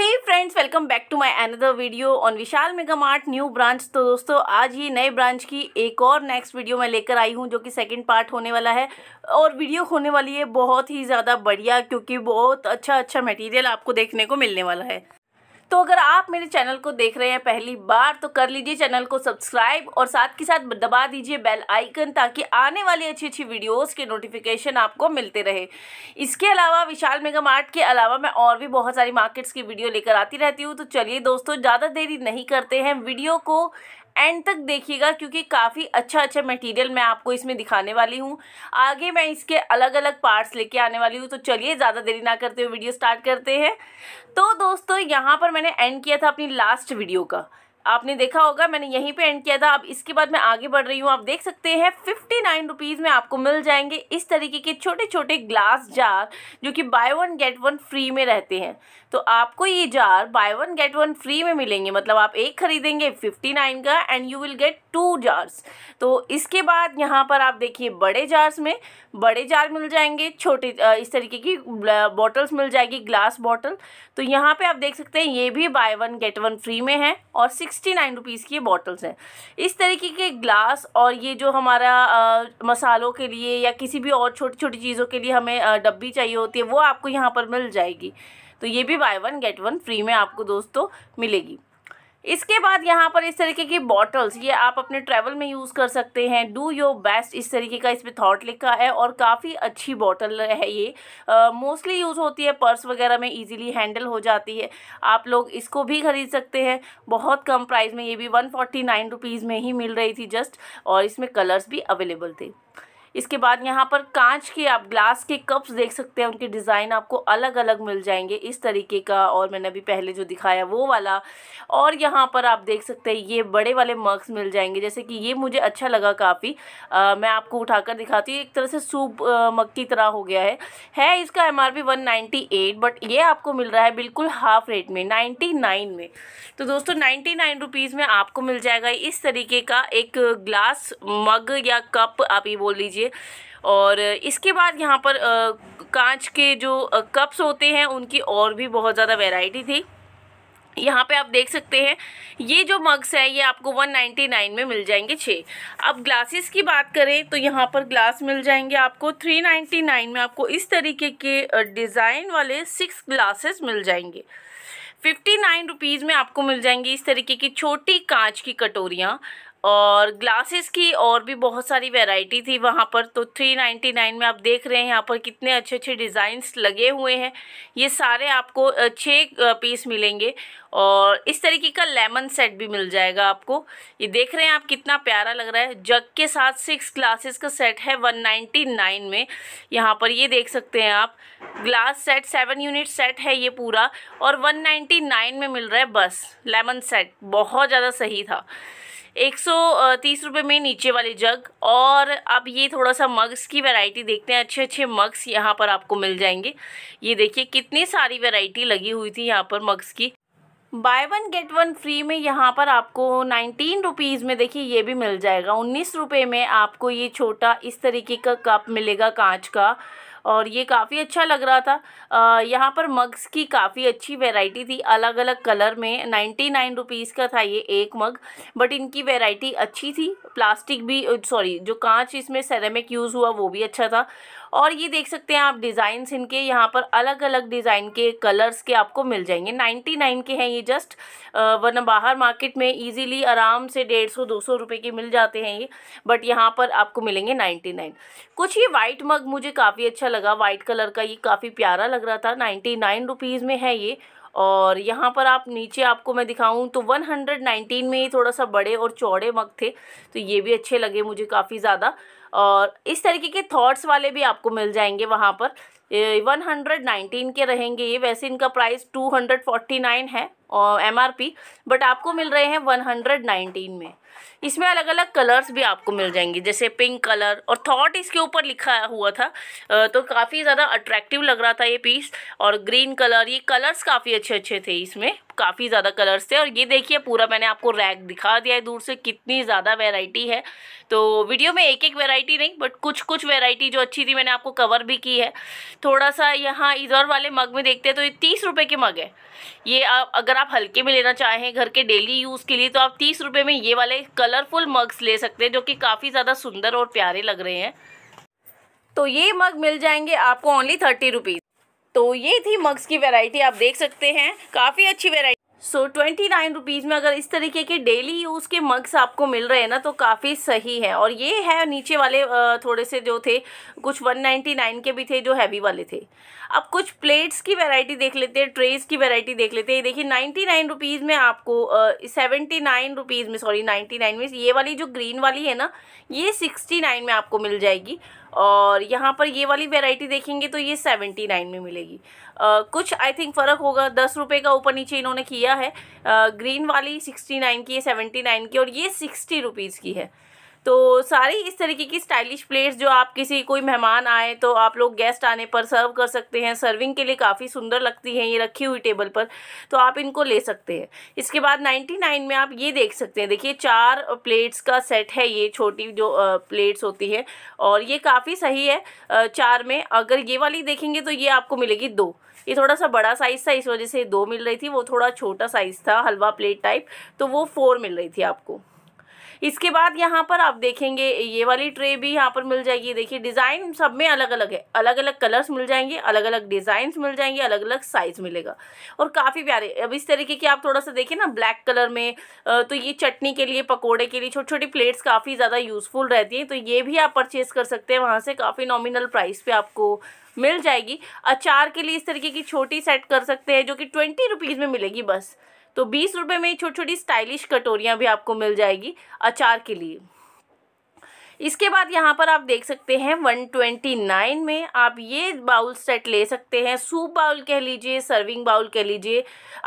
hey friends welcome back to my another video on Vishal mega mart new branch तो दोस्तों आज ये नए ब्रांच की एक और नेक्स्ट वीडियो मैं लेकर आई हूँ जो कि सेकंड पार्ट होने वाला है और वीडियो होने वाली है बहुत ही ज़्यादा बढ़िया क्योंकि बहुत अच्छा अच्छा मटेरियल आपको देखने को मिलने वाला है तो अगर आप मेरे चैनल को देख रहे हैं पहली बार तो कर लीजिए चैनल को सब्सक्राइब और साथ के साथ दबा दीजिए बेल आइकन ताकि आने वाली अच्छी अच्छी वीडियोज़ के नोटिफिकेशन आपको मिलते रहे इसके अलावा विशाल मेगा मार्ट के अलावा मैं और भी बहुत सारी मार्केट्स की वीडियो लेकर आती रहती हूँ तो चलिए दोस्तों ज़्यादा देरी नहीं करते हैं वीडियो को एंड तक देखिएगा क्योंकि काफ़ी अच्छा अच्छा मटेरियल मैं आपको इसमें दिखाने वाली हूँ आगे मैं इसके अलग अलग पार्ट्स लेके आने वाली हूँ तो चलिए ज़्यादा देरी ना करते हुए वीडियो स्टार्ट करते हैं तो दोस्तों यहाँ पर मैंने एंड किया था अपनी लास्ट वीडियो का आपने देखा होगा मैंने यहीं पे एंड किया था अब इसके बाद मैं आगे बढ़ रही हूँ आप देख सकते हैं फिफ्टी नाइन रुपीज़ में आपको मिल जाएंगे इस तरीके के छोटे छोटे ग्लास जार जो कि buy one get one free में रहते हैं तो आपको ये jar buy one get one free में मिलेंगे मतलब आप एक खरीदेंगे फिफ्टी नाइन का and you will get two jars तो इसके बाद यहाँ पर आप देखिए बड़े जार्स में बड़े जार मिल जाएंगे छोटे इस तरीके की बॉटल्स मिल जाएगी ग्लास बॉटल तो यहाँ पे आप देख सकते हैं ये भी buy one get one free में है और सिक्सटी नाइन रुपीज़ की बॉटल्स हैं इस तरीके के ग्लास और ये जो हमारा आ, मसालों के लिए या किसी भी और छोटी छोटी चीज़ों के लिए हमें डब्बी चाहिए होती है वो आपको यहाँ पर मिल जाएगी तो ये भी buy one get one free में आपको दोस्तों मिलेगी इसके बाद यहाँ पर इस तरीके की बॉटल्स ये आप अपने ट्रैवल में यूज़ कर सकते हैं डू योर बेस्ट इस तरीके का इस पर थाट लिखा है और काफ़ी अच्छी बॉटल है ये मोस्टली uh, यूज़ होती है पर्स वगैरह में इजीली हैंडल हो जाती है आप लोग इसको भी ख़रीद सकते हैं बहुत कम प्राइस में ये भी वन फोर्टी नाइन रुपीज़ में ही मिल रही थी जस्ट और इसमें कलर्स भी अवेलेबल थे इसके बाद यहाँ पर कांच के आप ग्लास के कप्स देख सकते हैं उनके डिज़ाइन आपको अलग अलग मिल जाएंगे इस तरीके का और मैंने अभी पहले जो दिखाया वो वाला और यहाँ पर आप देख सकते हैं ये बड़े वाले मग्स मिल जाएंगे जैसे कि ये मुझे अच्छा लगा काफ़ी मैं आपको उठाकर दिखाती हूँ एक तरह से सूप मग की तरह हो गया है है इसका एम आर बट ये आपको मिल रहा है बिल्कुल हाफ रेट में नाइन्टी में तो दोस्तों नाइन्टी में आपको मिल जाएगा इस तरीके का एक ग्लास मग या कप आप ये बोल लीजिए और इसके बाद यहाँ पर कांच के जो कप्स होते हैं उनकी और भी बहुत ज़्यादा वेराइटी थी यहाँ पे आप देख सकते हैं ये जो मग्स हैं ये आपको 199 में मिल जाएंगे छः अब ग्लासेस की बात करें तो यहाँ पर ग्लास मिल जाएंगे आपको 399 में आपको इस तरीके के डिज़ाइन वाले सिक्स ग्लासेस मिल जाएंगे फिफ्टी नाइन रुपीज़ में आपको मिल जाएंगी इस तरीके की छोटी कांच की कटोरियाँ और ग्लासेस की और भी बहुत सारी वैरायटी थी वहाँ पर तो थ्री नाइन्टी नाइन में आप देख रहे हैं यहाँ पर कितने अच्छे अच्छे डिज़ाइंस लगे हुए हैं ये सारे आपको छः पीस मिलेंगे और इस तरीके का लेमन सेट भी मिल जाएगा आपको ये देख रहे हैं आप कितना प्यारा लग रहा है जग के साथ सिक्स ग्लासेस का सेट है वन नाइन्टी नाइन में यहाँ पर ये देख सकते हैं आप glass set seven unit set है ये पूरा और वन नाइन्टी नाइन में मिल रहा है बस लेमन सेट बहुत ज़्यादा सही था एक सौ तीस रुपये में नीचे वाले जग और अब ये थोड़ा सा मग्स की वैरायटी देखते हैं अच्छे अच्छे मग्स यहाँ पर आपको मिल जाएंगे ये देखिए कितनी सारी वैरायटी लगी हुई थी यहाँ पर मग्स की buy one get one free में यहाँ पर आपको नाइनटीन रुपीज़ में देखिए ये भी मिल जाएगा उन्नीस रुपये में आपको ये छोटा इस तरीके का कप मिलेगा कांच का और ये काफ़ी अच्छा लग रहा था यहाँ पर मग्स की काफ़ी अच्छी वेराइटी थी अलग अलग कलर में नाइन्टी नाइन रुपीज़ का था ये एक मग बट इनकी वेराइटी अच्छी थी प्लास्टिक भी सॉरी जो कांच इसमें सेरेमिक यूज़ हुआ वो भी अच्छा था और ये देख सकते हैं आप डिज़ाइन इनके यहाँ पर अलग अलग डिज़ाइन के कलर्स के आपको मिल जाएंगे नाइन्टी नाइन के हैं ये जस्ट वरना बाहर मार्केट में ईजिली आराम से डेढ़ सौ दो सौ रुपये के मिल जाते हैं ये बट यहाँ पर आपको मिलेंगे नाइन्टी नाइन कुछ ये वाइट मग मुझे काफ़ी अच्छा लगा वाइट कलर का ये काफ़ी प्यारा लग रहा था नाइन्टी नाइन रुपीज़ में है ये और यहाँ पर आप नीचे आपको मैं दिखाऊं तो 119 में ही थोड़ा सा बड़े और चौड़े मग थे तो ये भी अच्छे लगे मुझे काफ़ी ज़्यादा और इस तरीके के थॉट्स वाले भी आपको मिल जाएंगे वहाँ पर वन हंड्रेड नाइनटीन के रहेंगे ये वैसे इनका price two hundred forty nine है और एम आर पी बट आपको मिल रहे हैं वन हंड्रेड नाइनटीन में इसमें अलग अलग कलर्स भी आपको मिल जाएंगे जैसे पिंक कलर और थॉट इसके ऊपर लिखा हुआ था तो काफ़ी ज़्यादा अट्रैक्टिव लग रहा था ये पीस और ग्रीन कलर ये कलर्स काफ़ी अच्छे अच्छे थे इसमें काफ़ी ज़्यादा कलर्स थे और ये देखिए पूरा मैंने आपको रैक दिखा दिया है दूर से कितनी ज़्यादा वेराइटी है तो वीडियो में एक एक वेराइटी नहीं बट कुछ कुछ वेराइटी जो अच्छी थी मैंने आपको कवर भी की है थोड़ा सा यहाँ इधर वाले मग में देखते हैं तो ये तीस रुपये के मग है ये आप अगर आप हल्के में लेना चाहें घर के डेली यूज़ के लिए तो आप तीस रुपये में ये वाले कलरफुल मग्स ले सकते हैं जो कि काफ़ी ज़्यादा सुंदर और प्यारे लग रहे हैं तो ये मग मिल जाएंगे आपको ओनली थर्टी रुपीज़ तो ये थी मग्स की वेराइटी आप देख सकते हैं काफ़ी अच्छी variety so twenty nine rupees में अगर इस तरीके के डेली यूज़ के मग्स आपको मिल रहे हैं ना तो काफ़ी सही है और ये है नीचे वाले थोड़े से जो थे कुछ वन नाइन्टी नाइन के भी थे जो हैवी वाले थे अब कुछ प्लेट्स की वैरायटी देख लेते हैं ट्रेज की वैरायटी देख लेते हैं देखिए नाइन्टी नाइन रुपीज़ में आपको सेवेंटी नाइन रुपीज़ में सॉरी नाइन्टी नाइन में ये वाली जो ग्रीन वाली है ना ये सिक्सटी नाइन में आपको मिल जाएगी और यहाँ पर ये वाली वेराइटी देखेंगे तो ये सेवेंटी नाइन में मिलेगी आ, कुछ आई थिंक फ़र्क होगा दस रुपये का ऊपर नीचे इन्होंने किया है आ, ग्रीन वाली सिक्सटी नाइन की है सेवेंटी नाइन की और ये सिक्सटी रुपीज़ की है तो सारी इस तरीके की स्टाइलिश प्लेट्स जो आप किसी कोई मेहमान आए तो आप लोग गेस्ट आने पर सर्व कर सकते हैं सर्विंग के लिए काफ़ी सुंदर लगती हैं ये रखी हुई टेबल पर तो आप इनको ले सकते हैं इसके बाद 99 में आप ये देख सकते हैं देखिए चार प्लेट्स का सेट है ये छोटी जो प्लेट्स होती है और ये काफ़ी सही है चार में अगर ये वाली देखेंगे तो ये आपको मिलेगी दो ये थोड़ा सा बड़ा साइज़ था इस वजह से दो मिल रही थी वो थोड़ा छोटा साइज़ था हलवा प्लेट टाइप तो वो फोर मिल रही थी आपको इसके बाद यहाँ पर आप देखेंगे ये वाली ट्रे भी यहाँ पर मिल जाएगी देखिए डिज़ाइन सब में अलग अलग है अलग अलग कलर्स मिल जाएंगे अलग अलग डिज़ाइंस मिल जाएंगे अलग अलग साइज़ मिलेगा और काफ़ी प्यारे अब इस तरीके की आप थोड़ा सा देखिए ना ब्लैक कलर में तो ये चटनी के लिए पकौड़े के लिए छोटी छोटी प्लेट्स काफ़ी ज़्यादा यूज़फुल रहती हैं तो ये भी आप परचेज़ कर सकते हैं वहाँ से काफ़ी नॉमिनल प्राइस पे आपको मिल जाएगी अचार के लिए इस तरीके की छोटी सेट कर सकते हैं जो कि ट्वेंटी रुपीज़ में मिलेगी बस तो बीस रुपये में छोटी छोटी स्टाइलिश कटोरियाँ भी आपको मिल जाएगी अचार के लिए इसके बाद यहाँ पर आप देख सकते हैं वन ट्वेंटी नाइन में आप ये बाउल सेट ले सकते हैं सूप बाउल कह लीजिए सर्विंग बाउल कह लीजिए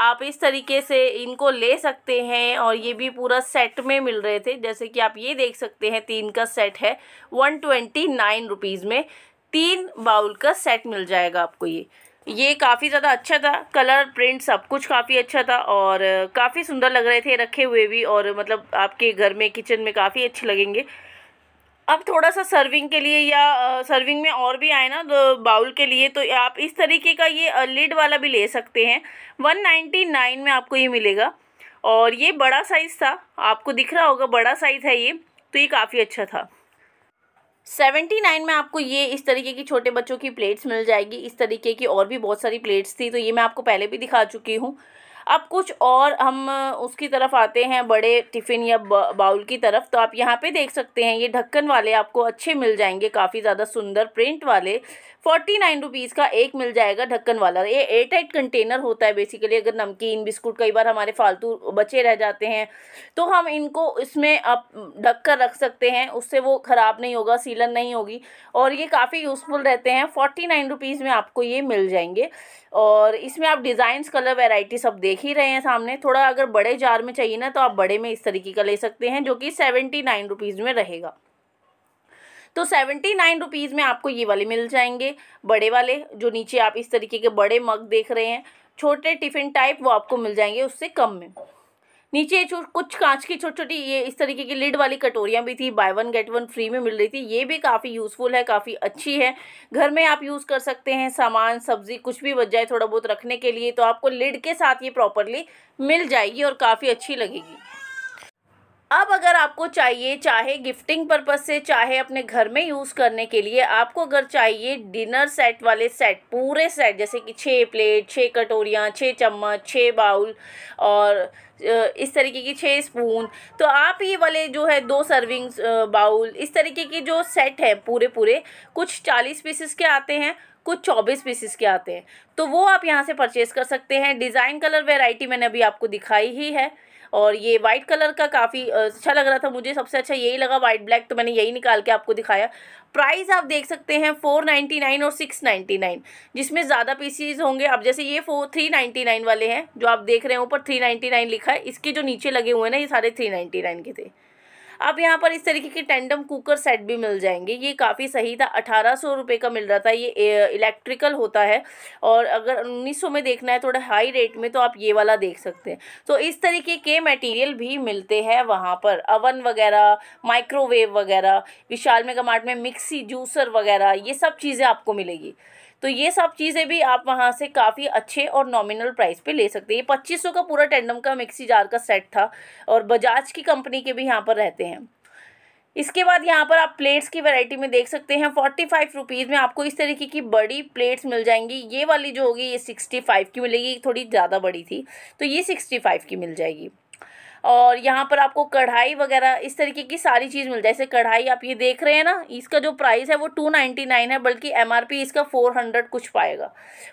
आप इस तरीके से इनको ले सकते हैं और ये भी पूरा सेट में मिल रहे थे जैसे कि आप ये देख सकते हैं तीन का सेट है वन ट्वेंटी नाइन रुपीज में तीन बाउल का सेट मिल जाएगा आपको ये ये काफ़ी ज़्यादा अच्छा था कलर प्रिंट सब कुछ काफ़ी अच्छा था और काफ़ी सुंदर लग रहे थे रखे हुए भी और मतलब आपके घर में किचन में काफ़ी अच्छे लगेंगे अब थोड़ा सा सर्विंग के लिए या सर्विंग में और भी आए ना बाउल तो के लिए तो आप इस तरीके का ये लिड वाला भी ले सकते हैं नाइन में आपको ये मिलेगा और ये बड़ा साइज़ था आपको दिख रहा होगा बड़ा साइज़ है ये तो ये काफ़ी अच्छा था सेवेंटी नाइन में आपको ये इस तरीके की छोटे बच्चों की प्लेट्स मिल जाएगी इस तरीके की और भी बहुत सारी प्लेट्स थी तो ये मैं आपको पहले भी दिखा चुकी हूँ अब कुछ और हम उसकी तरफ आते हैं बड़े टिफ़िन या बाउल की तरफ तो आप यहाँ पे देख सकते हैं ये ढक्कन वाले आपको अच्छे मिल जाएंगे काफ़ी ज़्यादा सुंदर प्रिंट वाले फोर्टी नाइन रुपीज़ का एक मिल जाएगा ढक्कन वाला ये एयर टाइट कंटेनर होता है बेसिकली अगर नमकीन बिस्कुट कई बार हमारे फालतू बचे रह जाते हैं तो हम इनको इसमें आप ढक कर रख सकते हैं उससे वो ख़राब नहीं होगा सीलन नहीं होगी और ये काफ़ी यूज़फुल रहते हैं फोर्टी नाइन रुपीज़ में आपको ये मिल जाएंगे और इसमें आप डिज़ाइंस कलर वेराइटी सब देख ही रहे हैं सामने थोड़ा अगर बड़े जार में चाहिए ना तो आप बड़े में इस तरीके का ले सकते हैं जो कि सेवेंटी नाइन रुपीज़ में रहेगा तो सेवेंटी नाइन रुपीज़ में आपको ये वाले मिल जाएंगे बड़े वाले जो नीचे आप इस तरीके के बड़े मग देख रहे हैं छोटे टिफ़िन टाइप वो आपको मिल जाएंगे उससे कम में नीचे कुछ कांच की छोटी छोटी ये इस तरीके की लिड वाली कटोरियाँ भी थी buy one get one free में मिल रही थी ये भी काफ़ी यूज़फुल है काफ़ी अच्छी है घर में आप यूज़ कर सकते हैं सामान सब्जी कुछ भी बच जाए थोड़ा बहुत रखने के लिए तो आपको लिड के साथ ये प्रॉपरली मिल जाएगी और काफ़ी अच्छी लगेगी अब अगर आपको चाहिए चाहे गिफ्टिंग पर्पज़ से चाहे अपने घर में यूज़ करने के लिए आपको अगर चाहिए डिनर सेट वाले सेट पूरे सेट जैसे कि छः प्लेट छः कटोरियाँ छः चम्मच छः बाउल और इस तरीके की छः स्पून तो आप ये वाले जो है दो सर्विंग्स बाउल इस तरीके के जो सेट है पूरे पूरे कुछ चालीस पीसेस के आते हैं कुछ चौबीस पीसेस के आते हैं तो वो आप यहाँ से परचेज़ कर सकते हैं डिज़ाइन कलर वेराइटी मैंने अभी आपको दिखाई ही है और ये वाइट कलर का काफ़ी अच्छा लग रहा था मुझे सबसे अच्छा यही लगा वाइट ब्लैक तो मैंने यही निकाल के आपको दिखाया प्राइस आप देख सकते हैं फोर नाइन्टी नाइन और सिक्स नाइन्टी नाइन जिसमें ज़्यादा पीसीज होंगे अब जैसे ये फोर थ्री नाइन्टी नाइन वाले हैं जो आप देख रहे हैं ऊपर थ्री नाइन्टी नाइन लिखा है इसके जो नीचे लगे हुए हैं ना ये सारे थ्री नाइन्टी नाइन के थे आप यहाँ पर इस तरीके के टेंडम कुकर सेट भी मिल जाएंगे ये काफ़ी सही था अठारह सौ रुपये का मिल रहा था ये इलेक्ट्रिकल होता है और अगर उन्नीस सौ में देखना है थोड़ा हाई रेट में तो आप ये वाला देख सकते हैं तो इस तरीके के मटेरियल भी मिलते हैं वहाँ पर अवन वगैरह माइक्रोवेव वगैरह विशाल मेगा मार्ट में मिक्सी जूसर वगैरह ये सब चीज़ें आपको मिलेगी तो ये सब चीज़ें भी आप वहाँ से काफ़ी अच्छे और नॉमिनल प्राइस पे ले सकते हैं ये पच्चीस का पूरा टेंडम का मिक्सी जार का सेट था और बजाज की कंपनी के भी यहाँ पर रहते हैं इसके बाद यहाँ पर आप प्लेट्स की वैरायटी में देख सकते हैं फोर्टी फाइव रुपीज़ में आपको इस तरीके की बड़ी प्लेट्स मिल जाएंगी ये वाली जो होगी ये सिक्सटी फाइव की मिलेगी थोड़ी ज़्यादा बड़ी थी तो ये सिक्सटी फाइव की मिल जाएगी और यहाँ पर आपको कढ़ाई वगैरह इस तरीके की सारी चीज़ मिल जाए जैसे कढ़ाई आप ये देख रहे हैं ना इसका जो प्राइस है वो टू नाइन्टी नाइन है बल्कि एम आर पी इसका फ़ोर हंड्रेड कुछ पाएगा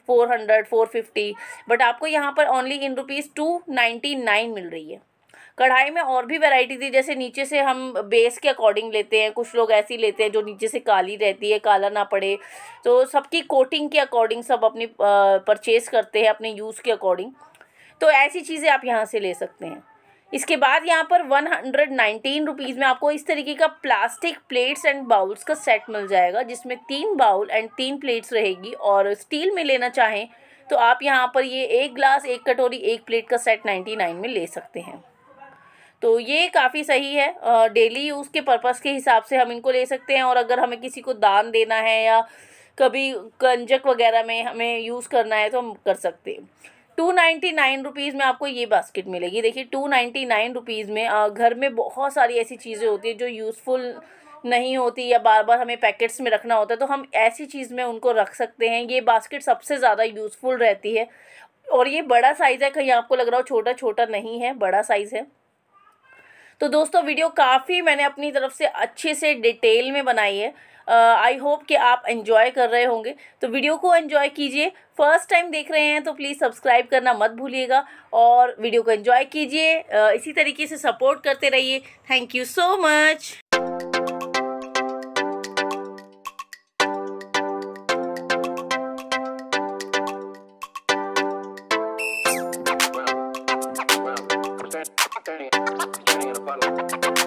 four hundred four fifty but आपको यहाँ पर only in rupees two ninety nine मिल रही है कढ़ाई में और भी वैरायटी थी जैसे नीचे से हम बेस के अकॉर्डिंग लेते हैं कुछ लोग ऐसी लेते हैं जो नीचे से काली रहती है काला ना पड़े तो सबकी कोटिंग के अकॉर्डिंग सब अपनी परचेज़ करते हैं अपने यूज़ के अकॉर्डिंग तो ऐसी चीज़ें आप यहाँ से ले सकते हैं इसके बाद यहाँ पर वन हंड्रेड नाइनटीन रुपीज़ में आपको इस तरीके का प्लास्टिक प्लेट्स एंड बाउल्स का सेट मिल जाएगा जिसमें तीन बाउल एंड तीन प्लेट्स रहेगी और स्टील में लेना चाहें तो आप यहाँ पर ये एक ग्लास एक कटोरी एक प्लेट का सेट नाइन्टी नाइन में ले सकते हैं तो ये काफ़ी सही है डेली यूज़ के पर्पज़ के हिसाब से हम इनको ले सकते हैं और अगर हमें किसी को दान देना है या कभी कंजक वगैरह में हमें यूज़ करना है तो हम कर सकते हैं टू नाइन्टी नाइन रुपीज़ में आपको ये बास्केट मिलेगी देखिए टू नाइन्टी नाइन रुपीज़ में घर में बहुत सारी ऐसी चीज़ें होती है जो यूज़फुल नहीं होती या बार बार हमें पैकेट्स में रखना होता है तो हम ऐसी चीज़ में उनको रख सकते हैं ये बास्केट सबसे ज़्यादा यूज़फुल रहती है और ये बड़ा साइज़ है कहीं आपको लग रहा हो छोटा छोटा नहीं है बड़ा साइज़ है तो दोस्तों वीडियो काफ़ी मैंने अपनी तरफ से अच्छे से डिटेल में बनाई है आई होप कि आप इन्जॉय कर रहे होंगे तो वीडियो को इन्जॉय कीजिए फर्स्ट टाइम देख रहे हैं तो प्लीज़ सब्सक्राइब करना मत भूलिएगा और वीडियो को इन्जॉय कीजिए इसी तरीके से सपोर्ट करते रहिए thank you so much Turning, a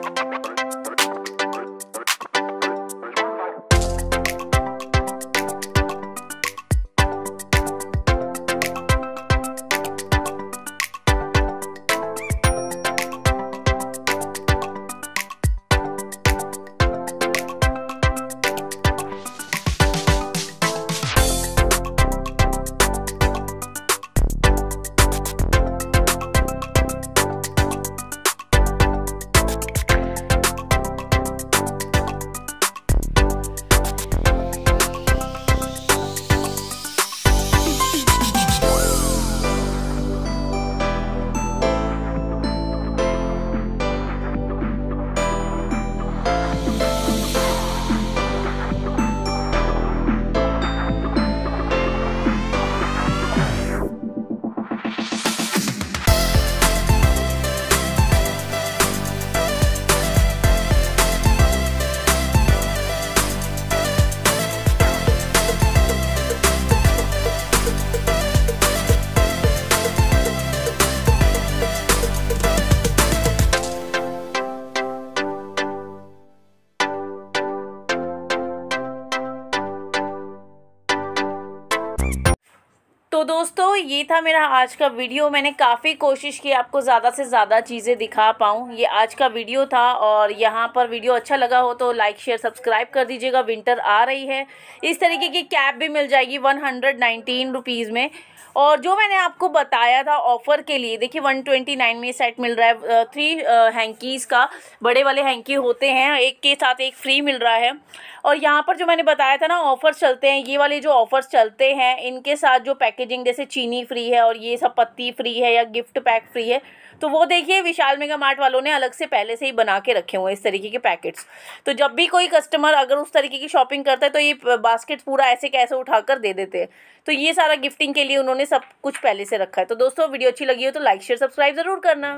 तो दोस्तों ये था मेरा आज का वीडियो मैंने काफ़ी कोशिश की आपको ज़्यादा से ज़्यादा चीज़ें दिखा पाऊँ ये आज का वीडियो था और यहाँ पर वीडियो अच्छा लगा हो तो लाइक शेयर सब्सक्राइब कर दीजिएगा विंटर आ रही है इस तरीके की कैब भी मिल जाएगी वन हंड्रेड में और जो मैंने आपको बताया था ऑफ़र के लिए देखिए 129 में सेट मिल रहा है थ्री हैंकीज़ का बड़े वाले हैंकी होते हैं एक के साथ एक फ्री मिल रहा है और यहाँ पर जो मैंने बताया था ना ऑफ़र्स चलते हैं ये वाले जो ऑफ़र्स चलते हैं इनके साथ जो पैकेज पैकेजिंग जैसे चीनी फ्री है और ये सब पत्ती फ्री है या गिफ्ट पैक फ्री है तो वो देखिए विशाल मेगा मार्ट वालों ने अलग से पहले से ही बना के रखे हुए हैं इस तरीके के पैकेट्स तो जब भी कोई कस्टमर अगर उस तरीके की शॉपिंग करता है तो ये बास्केट पूरा ऐसे कैसे उठा कर दे देते हैं तो ये सारा गिफ्टिंग के लिए उन्होंने सब कुछ पहले से रखा है तो दोस्तों वीडियो अच्छी लगी हो तो लाइक शेयर सब्सक्राइब ज़रूर करना